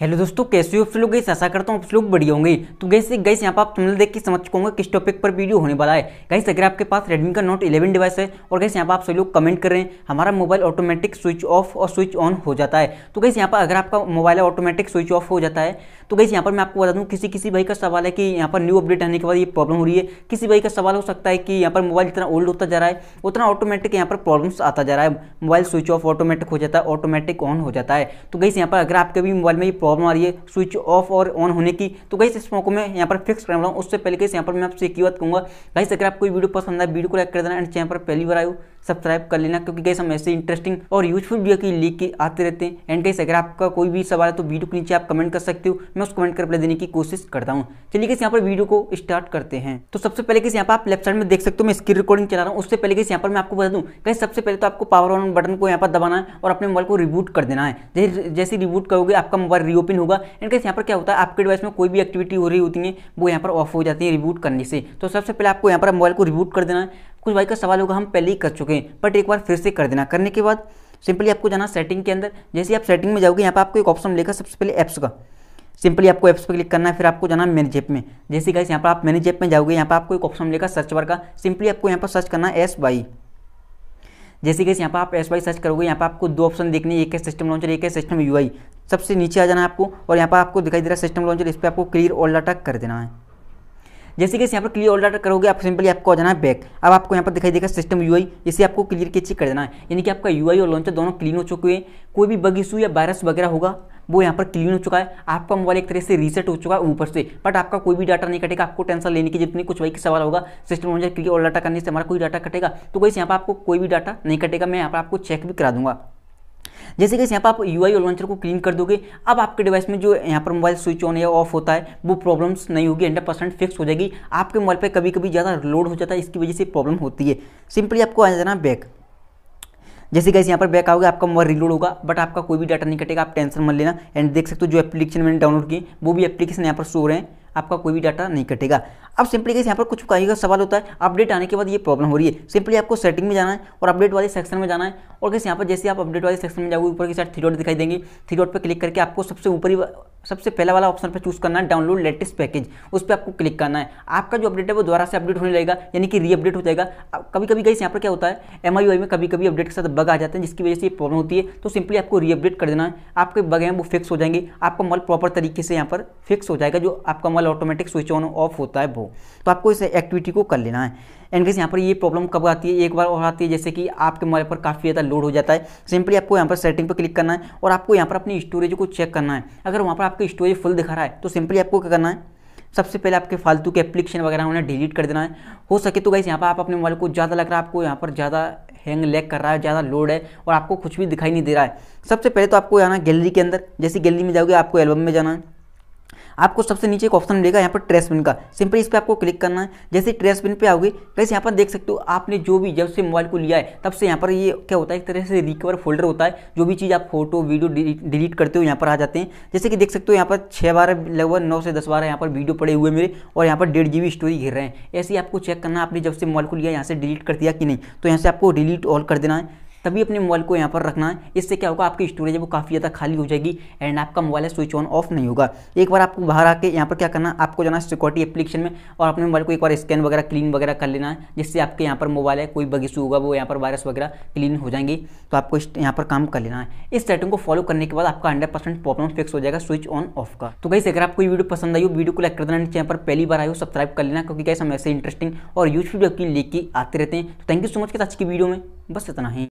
hello दोस्तों कैसे हो आप लोग गैस ऐसा करता हूँ आप लोग बढ़िया होंगे तो गैस गैस यहाँ पर आप थंबनेल देख के समझ चुका किस टॉपिक पर वीडियो होने वाला है गैस अगर आपके पास रेडमी का नोट 11 डिवाइस है और गैस यहाँ पर आप सभी लोग कमेंट कर रहे हैं हमारा मोबाइल ऑटोमेटिक स्विच ऑफ और स्विच ऑन हो जाता है तो गैस यहाँ पर अगर आपका मोबाइल ऑटोमेटिक स्विच ऑफ हो जाता है तो गैस यहाँ पर मैं आपको बता दूँ किसी किसी भाई का सवाल है कि यहाँ पर न्यू अपडेट आने के बाद ये प्रॉब्लम हो रही है किसी भाई का सवाल हो सकता है कि यहाँ पर मोबाइल जितना ओल्ड होता जा रहा है उतना ऑटोमेटिक यहाँ पर प्रॉब्लम्स आता जा रहा है मोबाइल स्विच ऑफ ऑटोमेटिक हो जाता है ऑटोमेटिक ऑन हो जाता है तो गैस यहाँ पर अगर आपके भी मोबाइल में ये प्रॉब्लम आ रही है स्विच ऑफ और ऑन होने की तो गई इस मौको में यहाँ पर फिक्स करने वाला हूँ उससे पहले कैसे यहाँ पर मैं आपसे एक ही बात कहूँगा गाइस अगर आपको वीडियो पसंद आए वीडियो को लाइक कर देना एंड चैनल पर पहली बार आयो सब्सक्राइब कर लेना क्योंकि गैस हम ऐसे इंटरेस्टिंग और यूजफुल वीडियो की लीक के आते रहते हैं एंड गैस अगर आपका कोई भी सवाल है तो वीडियो के नीचे आप कमेंट कर सकते हो मैं उस कमेंट कर रिप्लाई देने की कोशिश करता हूँ चलिए गैस यहाँ पर वीडियो को स्टार्ट करते हैं तो सबसे पहले किस यहाँ पर आप लेफ्ट साइड में देख सकते हो मैं स्क्रीन रिकॉर्डिंग चला रहा हूँ उससे पहले किस यहाँ पर मैं आपको बता दूँ गैस सबसे पहले तो आपको पावर ऑन बटन को यहाँ पर दबाना है और अपने मोबाइल को रिबूट कर देना है जैसे रिबूट करोगे आपका मोबाइल रीओपन होगा एंड गैस यहाँ पर क्या होता है आपके डिवाइस में कोई भी एक्टिविटी हो रही होती है वो यहाँ पर ऑफ हो जाती है रिबूट करने से तो सबसे पहले आपको यहाँ पर मोबाइल को रिबूट कर देना है कुछ भाई का सवाल होगा हम पहले ही कर चुके हैं बट एक बार फिर से कर देना करने के बाद सिंपली आपको जाना सेटिंग के अंदर जैसे आप सेटिंग में जाओगे यहाँ पर आपको एक ऑप्शन मिलेगा सबसे पहले ऐप्स का सिंपली आपको ऐप्स पर क्लिक करना है फिर आपको जाना मैनेज ऐप में जैसे गाइस यहाँ पर आप मैनेज ऐप में जाओगे यहाँ पर आपको एक ऑप्शन मिलेगा सर्च बार का सिंपली आपको यहाँ पर सर्च करना है एस वाई जैसे गाइस यहाँ पर आप एस वाई सर्च करोगे यहाँ पर आपको दो ऑप्शन देखने एक है सिस्टम लॉन्चर एक है सिस्टम यू सबसे नीचे आ जाना है आपको और यहाँ पर आपको दिखाई दे रहा है सिस्टम लॉन्चर इस पर आपको क्लियर ऑल डाटा कर देना है जैसे कि यहाँ पर क्लियर ऑल डाटा करोगे आप सिंपली आपको आ जाना है बैक अब आपको यहाँ पर दिखाई देगा सिस्टम यू इसे आपको क्लियर के चेक कर देना है यानी कि आपका यू और लॉन्चर दोनों क्लीन हो चुके हैं कोई भी बग इशू या वायरस वगैरह होगा वो यहाँ पर क्लीन हो चुका है आपका मोबाइल एक तरह से रीसेट हो चुका है ऊपर से बट आपका कोई भी डाटा नहीं कटेगा आपको टेंशन लेने की जितनी कुछ वही की सवाल होगा system launcher clear all data करने से हमारा कोई डाटा कटेगा तो वैसे यहाँ पर आपको कोई भी डाटा नहीं कटेगा मैं यहाँ पर आपको चेक भी करा दूंगा जैसे कि यहाँ पर आप यू आई लॉन्चर को क्लीन कर दोगे अब आपके डिवाइस में जो यहाँ पर मोबाइल स्विच ऑन या ऑफ होता है वो प्रॉब्लम्स नहीं होगी हंड्रेड परसेंट फिक्स हो जाएगी आपके मोबाइल पर कभी कभी ज़्यादा लोड हो जाता है इसकी वजह से प्रॉब्लम होती है सिंपली आपको आ जाना बैक जैसे कि यहाँ पर बैक आओगे आपका मोबाइल रीलोड होगा बट आपका कोई भी डाटा नहीं कटेगा आप टेंशन मत लेना एंड देख सकते हो जो एप्लीकेशन मैंने डाउनलोड किए वो भी एप्लीकेशन यहाँ पर शो रहे हैं आपका कोई भी डाटा नहीं कटेगा अब सिंपली कैसे यहाँ पर कुछ कहीं का सवाल होता है अपडेट आने के बाद ये प्रॉब्लम हो रही है सिंपली आपको सेटिंग में जाना है और अपडेट वाले सेक्शन में जाना है और कैसे यहाँ पर जैसे आप अपडेट वाले सेक्शन में जाओगे ऊपर की साइड थ्री डॉट दिखाई देंगे थ्री डॉट पर क्लिक करके आपको सबसे ऊपर ही सबसे पहला वाला ऑप्शन पर चूज़ करना है डाउनलोड लेटेस्ट पैकेज उस पर आपको क्लिक करना है आपका जो अपडेट है वो दोबारा से अपडेट होने लगेगा यानी कि री अपडेट हो जाएगा कभी कभी गई यहाँ पर क्या होता है एम में कभी कभी अपडेट के साथ बग आ जाते हैं जिसकी वजह से ये प्रॉब्लम होती है तो सिंपली आपको री अपडेट कर देना है आपके बग हैं वो फिक्स हो जाएंगे आपका मॉल प्रॉपर तरीके से यहाँ पर फिक्स हो जाएगा जो आपका मॉल ऑटोमेटिक स्विच ऑन ऑफ होता है वो तो आपको इस एक्टिविटी को कर लेना है एनकेस यहाँ पर ये प्रॉब्लम कब आती है एक बार और आती है जैसे कि आपके मोबाइल पर काफ़ी ज़्यादा लोड हो जाता है सिंपली आपको यहाँ पर सेटिंग पर क्लिक करना है और आपको यहाँ पर अपनी स्टोरेज को चेक करना है अगर वहाँ पर आपकी स्टोरेज फुल दिखा रहा है तो सिंपली आपको क्या करना है सबसे पहले आपके फालतू के एप्लीकेशन वगैरह उन्हें डिलीट कर देना है हो सके तो गाइस यहाँ पर आप अपने मोबाइल को ज़्यादा लग रहा है आपको यहाँ पर ज़्यादा हैंग लैग कर रहा है ज़्यादा लोड है और आपको कुछ भी दिखाई नहीं दे रहा है सबसे पहले तो आपको जाना गैलरी के अंदर जैसे गैलरी में जाओगे आपको एल्बम में जाना है आपको सबसे नीचे एक ऑप्शन मिलेगा यहाँ पर ट्रेस पिन का सिंपल इस पर आपको क्लिक करना है जैसे ट्रेस बिन पे आओगे वैसे यहाँ पर देख सकते हो आपने जो भी जब से मोबाइल को लिया है तब से यहाँ पर ये क्या होता है एक तरह से रिकवर फोल्डर होता है जो भी चीज़ आप फोटो वीडियो डिलीट करते हो यहाँ पर आ जाते हैं जैसे कि देख सकते हो यहाँ पर छः बारह लगभग नौ से दस बारह यहाँ पर वीडियो पड़े हुए मेरे और यहाँ पर डेढ़ जी स्टोरी घेर रहे हैं ऐसे ही आपको चेक करना आपने जब से मोबाइल को लिया यहाँ से डिलीट कर दिया कि नहीं तो यहाँ से आपको डिलीट ऑल कर देना है तभी अपने मोबाइल को यहाँ पर रखना है इससे क्या होगा आपकी स्टोरेज है वो काफ़ी ज़्यादा खाली हो जाएगी एंड आपका मोबाइल है स्विच ऑन ऑफ नहीं होगा एक बार आपको बाहर आके यहाँ पर क्या करना आपको जाना सिक्योरिटी एप्लीकेशन में और अपने मोबाइल को एक बार स्कैन वगैरह क्लीन वगैरह कर लेना है जिससे आपके यहाँ पर मोबाइल है कोई बगीचू होगा वो यहाँ पर वायरस वगैरह क्लीन हो जाएंगे तो आपको इस यहाँ पर काम कर लेना है इस सेटिंग को फॉलो करने के बाद आपका हंड्रेड परसेंट प्रॉब्लम फिक्स हो जाएगा स्विच ऑन ऑफ का तो कहीं अगर आपको वीडियो पसंद आई हो वीडियो को लाइक कर देना चैनल पर पहली बार आई हो सब्सक्राइब कर लेना क्योंकि कैसे हम ऐसे इंटरेस्टिंग और यूजफुल लेके आते रहते हैं तो थैंक यू सो मच के आज की वीडियो में बस इतना ही